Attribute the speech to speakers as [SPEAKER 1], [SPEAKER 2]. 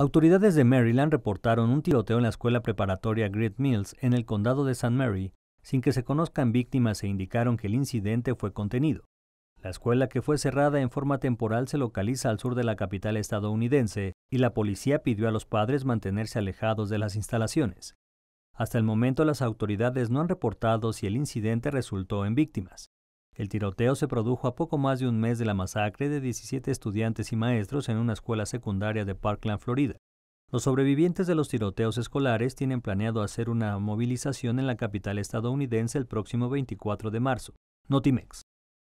[SPEAKER 1] Autoridades de Maryland reportaron un tiroteo en la escuela preparatoria Great Mills en el condado de St. Mary, sin que se conozcan víctimas e indicaron que el incidente fue contenido. La escuela que fue cerrada en forma temporal se localiza al sur de la capital estadounidense y la policía pidió a los padres mantenerse alejados de las instalaciones. Hasta el momento las autoridades no han reportado si el incidente resultó en víctimas. El tiroteo se produjo a poco más de un mes de la masacre de 17 estudiantes y maestros en una escuela secundaria de Parkland, Florida. Los sobrevivientes de los tiroteos escolares tienen planeado hacer una movilización en la capital estadounidense el próximo 24 de marzo. Notimex.